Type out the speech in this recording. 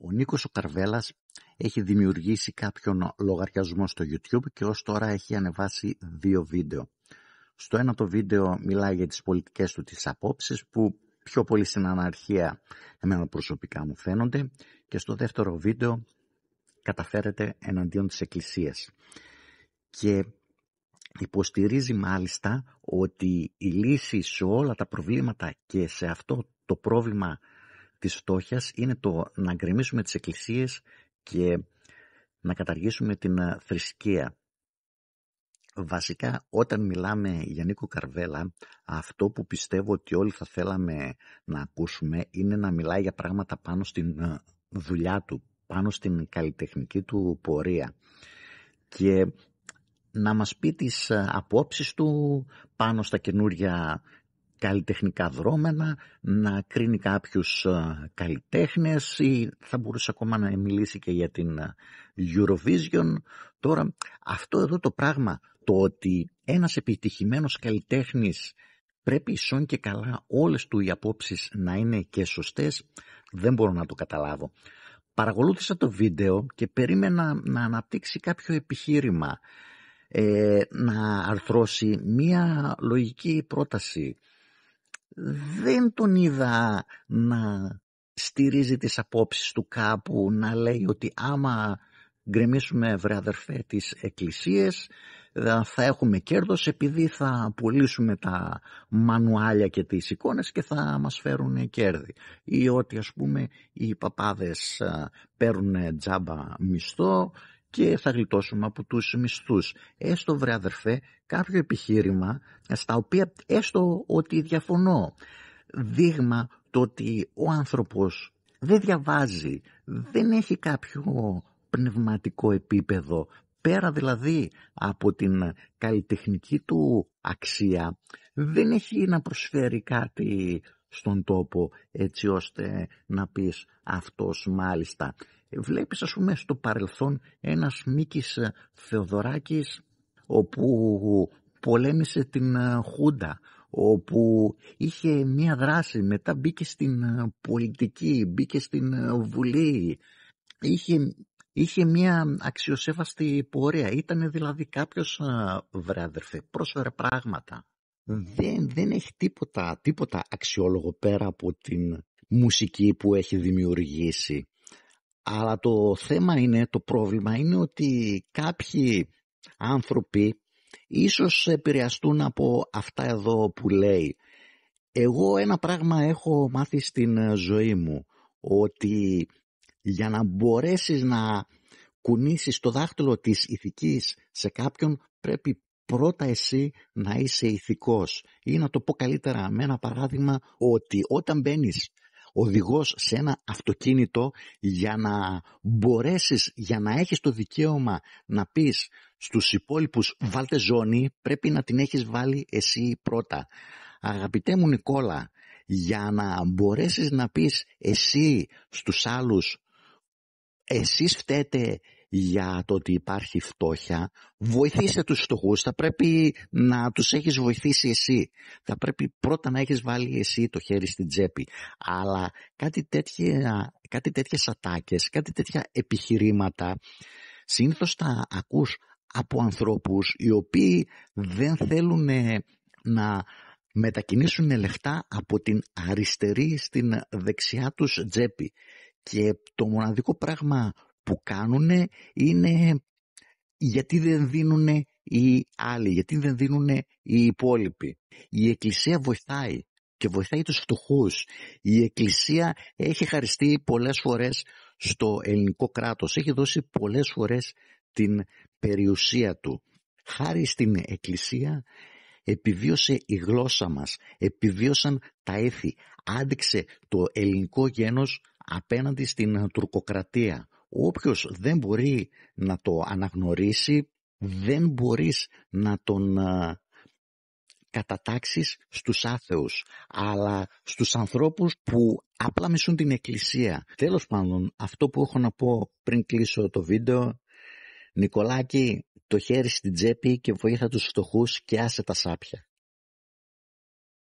Ο Νίκος ο Καρβέλας έχει δημιουργήσει κάποιον λογαριασμό στο YouTube και ως τώρα έχει ανεβάσει δύο βίντεο. Στο ένα το βίντεο μιλάει για τις πολιτικές του τις απόψεις που πιο πολύ στην αναρχία εμένα προσωπικά μου φαίνονται και στο δεύτερο βίντεο καταφέρεται εναντίον της Εκκλησίας. Και υποστηρίζει μάλιστα ότι η λύση σε όλα τα προβλήματα και σε αυτό το πρόβλημα της φτώχειας είναι το να γκρεμίσουμε τις εκκλησίες και να καταργήσουμε την ε, θρησκεία. Βασικά όταν μιλάμε για Νίκο Καρβέλα αυτό που πιστεύω ότι όλοι θα θέλαμε να ακούσουμε είναι να μιλάει για πράγματα πάνω στην ε, δουλειά του, πάνω στην καλλιτεχνική του πορεία και να μας πει τις ε, απόψεις του πάνω στα καινούρια καλλιτεχνικά δρόμενα, να κρίνει κάποιους ε, καλλιτέχνες ή θα μπορούσε ακόμα να μιλήσει και για την ε, Eurovision. Τώρα αυτό εδώ το πράγμα, το ότι ένας επιτυχημένος καλλιτέχνης πρέπει ισόν και καλά όλες του οι απόψεις να είναι και σωστές, δεν μπορώ να το καταλάβω. Παρακολούθησα το βίντεο και περίμενα να αναπτύξει κάποιο επιχείρημα, ε, να αρθρώσει μία λογική πρόταση, δεν τον είδα να στηρίζει τις απόψεις του κάπου, να λέει ότι άμα γκρεμίσουμε βρε αδερφέ τις εκκλησίες ε, θα έχουμε κέρδος επειδή θα πουλήσουμε τα μανουάλια και τις εικόνες και θα μας φέρουν κέρδη. Ή ότι ας πούμε οι παπάδες ε, παίρνουν τζάμπα μισθό και θα γλιτώσουμε από τους μισθούς. Έστω βρε αδερφέ κάποιο επιχείρημα ε, στα οποία έστω ότι διαφωνώ. Δείγμα το ότι ο άνθρωπος δεν διαβάζει, δεν έχει κάποιο πνευματικό επίπεδο πέρα δηλαδή από την καλλιτεχνική του αξία δεν έχει να προσφέρει κάτι στον τόπο έτσι ώστε να πεις αυτός μάλιστα βλέπεις ας πούμε στο παρελθόν ένας Μίκης ε, Θεοδωράκης όπου πολέμησε την ε, Χούντα όπου είχε μία δράση, μετά μπήκε στην ε, πολιτική, μπήκε στην Βουλή, είχε, είχε μία αξιοσέβαστη πορεία, ήταν δηλαδή κάποιος βράδερφε, πρόσφερε πράγματα. Δεν, δεν έχει τίποτα, τίποτα αξιόλογο πέρα από την μουσική που έχει δημιουργήσει αλλά το θέμα είναι, το πρόβλημα είναι ότι κάποιοι άνθρωποι ίσως επηρεαστούν από αυτά εδώ που λέει. Εγώ ένα πράγμα έχω μάθει στην ε, ζωή μου, ότι για να μπορέσεις να κουνήσεις το δάχτυλο της ηθικής σε κάποιον πρέπει πρώτα εσύ να είσαι ηθικός ή να το πω καλύτερα με ένα παράδειγμα ότι όταν μπαίνεις οδηγός σε ένα αυτοκίνητο για να μπορέσεις, για να έχεις το δικαίωμα να πεις στους υπόλοιπους βάλτε ζώνη, πρέπει να την έχεις βάλει εσύ πρώτα. Αγαπητέ μου Νικόλα, για να μπορέσεις να πεις εσύ στους άλλους εσείς φταίτε για το ότι υπάρχει φτώχεια. βοηθήσε τους φτωχούς, θα πρέπει να τους έχεις βοηθήσει εσύ. Θα πρέπει πρώτα να έχεις βάλει εσύ το χέρι στην τσέπη. Αλλά κάτι, τέτοια, κάτι τέτοιες ατάκες, κάτι τέτοια επιχειρήματα συνήθως τα ακούς από ανθρώπους οι οποίοι δεν θέλουν να μετακινήσουν λεφτά από την αριστερή στην δεξιά τους τσέπη. Και το μοναδικό πράγμα που κάνουν είναι γιατί δεν δίνουν οι άλλοι, γιατί δεν δίνουν οι υπόλοιποι. Η Εκκλησία βοηθάει και βοηθάει τους φτωχούς. Η Εκκλησία έχει χαριστεί πολλές φορές στο ελληνικό κράτος, έχει δώσει πολλές φορές την περιουσία του. Χάρη στην Εκκλησία επιβίωσε η γλώσσα μας, επιβίωσαν τα έθη, άδειξε το ελληνικό γένος απέναντι στην τουρκοκρατία. Όποιος δεν μπορεί να το αναγνωρίσει, δεν μπορείς να τον ε, κατατάξεις στους άθεους, αλλά στους ανθρώπους που απλά μισούν την εκκλησία. Τέλος πάντων, αυτό που έχω να πω πριν κλείσω το βίντεο, Νικολάκη, το χέρι στην τσέπη και βοήθα τους φτωχούς και άσε τα σάπια.